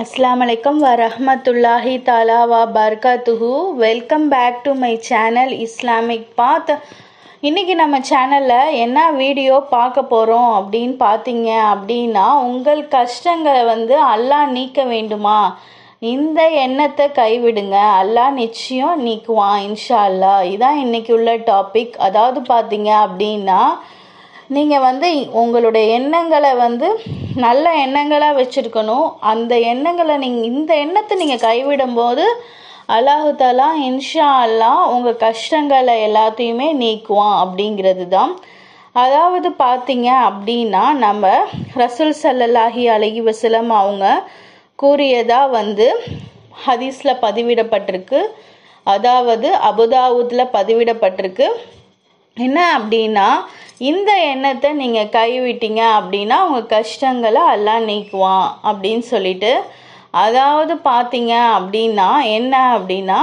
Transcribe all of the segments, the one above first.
அஸ்லாம் வலைக்கம் வரஹமத்துல்லாஹி தாலா வா பர்காத்துஹு welcome back to my channel Islamic Path இன்றைக்கி நம்ம சேனலில் என்ன வீடியோ பார்க்க போகிறோம் அப்படின்னு பார்த்தீங்க அப்படின்னா உங்கள் கஷ்டங்களை வந்து அல்லா நீக்க வேண்டுமா இந்த எண்ணத்தை கைவிடுங்க அல்லா நிச்சயம் நீக்குவான் இன்ஷா அல்லா இதான் இன்றைக்கி உள்ள டாபிக் அதாவது பார்த்தீங்க அப்படின்னா நீங்கள் வந்து உங்களுடைய எண்ணங்களை வந்து நல்ல எண்ணங்களாக வச்சுருக்கணும் அந்த எண்ணங்களை நீங்கள் இந்த எண்ணத்தை நீங்கள் கைவிடும் போது அல்லாஹாலா இன்ஷா அல்லா உங்கள் கஷ்டங்களை எல்லாத்தையுமே நீக்குவான் அப்படிங்கிறது தான் அதாவது பார்த்தீங்க அப்படின்னா நம்ம ரசூல் சல்லல்லாஹி அழகி வசலம் அவங்க கூறியதாக வந்து ஹதீஸில் பதிவிடப்பட்டிருக்கு அதாவது அபுதாவுதில் பதிவிடப்பட்டிருக்கு என்ன அப்படின்னா இந்த எண்ணத்தை நீங்கள் கைவிட்டீங்க அப்படின்னா உங்கள் கஷ்டங்களை எல்லாம் நீக்குவான் அப்படின்னு சொல்லிட்டு அதாவது பார்த்தீங்க அப்படின்னா என்ன அப்படின்னா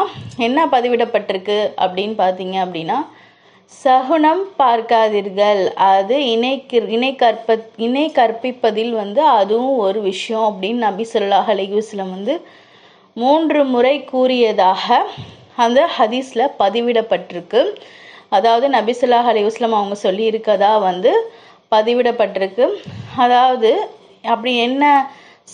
என்ன பதிவிடப்பட்டிருக்கு அப்படின்னு பார்த்தீங்க அப்படின்னா சகுனம் பார்க்காதீர்கள் அது இணைக்கு இணை கற்ப இணை கற்பிப்பதில் வந்து அதுவும் ஒரு விஷயம் அப்படின்னு நபி சொல்லாஹ் அலிகுஸ்லம் வந்து மூன்று முறை கூறியதாக அந்த ஹதீஸில் பதிவிடப்பட்டிருக்கு அதாவது அலி அலிவுஸ்லம் அவங்க சொல்லியிருக்கதா வந்து பதிவிடப்பட்டிருக்கு அதாவது அப்படி என்ன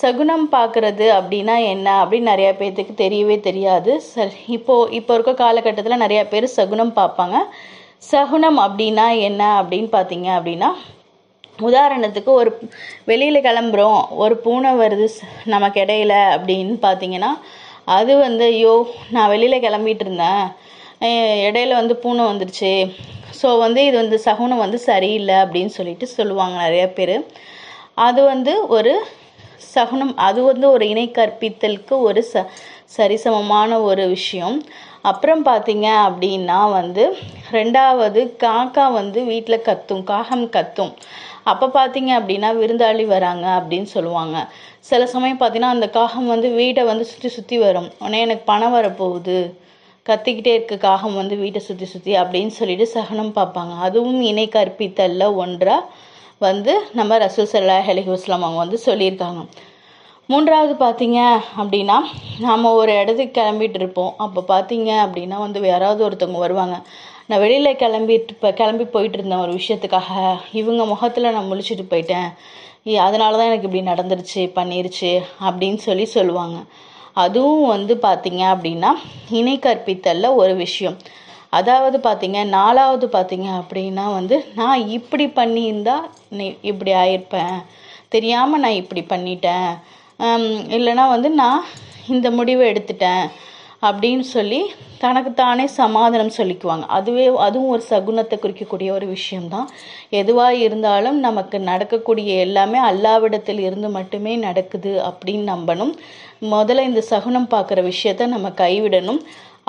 சகுனம் பார்க்குறது அப்படின்னா என்ன அப்படின்னு நிறையா பேர்த்துக்கு தெரியவே தெரியாது சரி இப்போது இப்போ இருக்க காலகட்டத்தில் நிறையா பேர் சகுனம் பார்ப்பாங்க சகுனம் அப்படின்னா என்ன அப்படின்னு பார்த்தீங்க அப்படின்னா உதாரணத்துக்கு ஒரு வெளியில் கிளம்புறோம் ஒரு பூனை வருது நமக்கு இடையில அப்படின்னு பார்த்தீங்கன்னா அது வந்து ஐயோ நான் வெளியில் கிளம்பிட்டு இருந்தேன் இடையில வந்து பூனை வந்துருச்சு ஸோ வந்து இது வந்து சகுனம் வந்து சரியில்லை அப்படின்னு சொல்லிட்டு சொல்லுவாங்க நிறைய பேர் அது வந்து ஒரு சகுனம் அது வந்து ஒரு இணை கற்பித்தலுக்கு ஒரு ச சரிசமமான ஒரு விஷயம் அப்புறம் பார்த்தீங்க அப்படின்னா வந்து ரெண்டாவது காக்கா வந்து வீட்டில் கத்தும் காகம் கத்தும் அப்போ பார்த்தீங்க அப்படின்னா விருந்தாளி வராங்க அப்படின்னு சொல்லுவாங்க சில சமயம் பார்த்தீங்கன்னா அந்த காகம் வந்து வீட்டை வந்து சுற்றி சுற்றி வரும் உடனே எனக்கு பணம் வரப்போகுது கத்திக்கிட்டே இருக்க காகம் வந்து வீட்டை சுற்றி சுற்றி அப்படின்னு சொல்லிட்டு சகனம் பார்ப்பாங்க அதுவும் இணை கற்பித்தல்ல ஒன்றாக வந்து நம்ம ரசூல் சல்லா அலி வஸ்லாம் அவங்க வந்து சொல்லியிருக்காங்க மூன்றாவது பார்த்தீங்க அப்படின்னா நாம் ஒரு இடத்துக்கு கிளம்பிட்டு இருப்போம் அப்போ பார்த்தீங்க அப்படின்னா வந்து யாராவது ஒருத்தவங்க வருவாங்க நான் வெளியில் கிளம்பிட்டு இப்போ கிளம்பி போயிட்டு இருந்தேன் ஒரு விஷயத்துக்காக இவங்க முகத்தில் நான் முழிச்சிட்டு போயிட்டேன் அதனால தான் எனக்கு இப்படி நடந்துருச்சு பண்ணிருச்சு அப்படின்னு சொல்லி சொல்லுவாங்க அதுவும் வந்து பார்த்தீங்க அப்படின்னா இணை கற்பித்தல்ல ஒரு விஷயம் அதாவது பார்த்தீங்க நாலாவது பார்த்தீங்க அப்படின்னா வந்து நான் இப்படி பண்ணியிருந்தா நீ இப்படி ஆயிருப்பேன் தெரியாமல் நான் இப்படி பண்ணிட்டேன் இல்லைனா வந்து நான் இந்த முடிவை எடுத்துட்டேன் அப்படின்னு சொல்லி தனக்குத்தானே சமாதானம் சொல்லிக்குவாங்க அதுவே அதுவும் ஒரு சகுனத்தை குறிக்கக்கூடிய ஒரு விஷயம்தான் எதுவாக இருந்தாலும் நமக்கு நடக்கக்கூடிய எல்லாமே அல்லாவிடத்தில் இருந்து மட்டுமே நடக்குது அப்படின்னு நம்பணும் முதல்ல இந்த சகுனம் பார்க்குற விஷயத்த நம்ம கைவிடணும்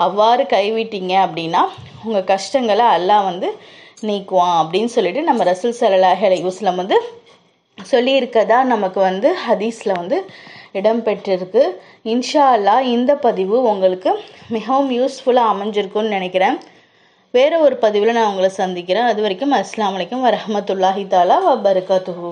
அவ்வாறு கைவிட்டீங்க அப்படின்னா உங்கள் கஷ்டங்களை அல்லாஹ் வந்து நீக்குவான் அப்படின்னு சொல்லிட்டு நம்ம ரசூல் சலலாஹ் யூஸில் வந்து சொல்லியிருக்கதா நமக்கு வந்து ஹதீஸில் வந்து இடம்பெற்றிருக்கு இன்ஷா அல்லா இந்த பதிவு உங்களுக்கு மிகவும் யூஸ்ஃபுல்லாக அமைஞ்சிருக்கும்னு நினைக்கிறேன் வேறு ஒரு பதிவில் நான் உங்களை சந்திக்கிறேன் அது வரைக்கும் அஸ்லாம் வலைக்கம் வரமத்துல்லாஹி தாலா வபர்கத்துஹூ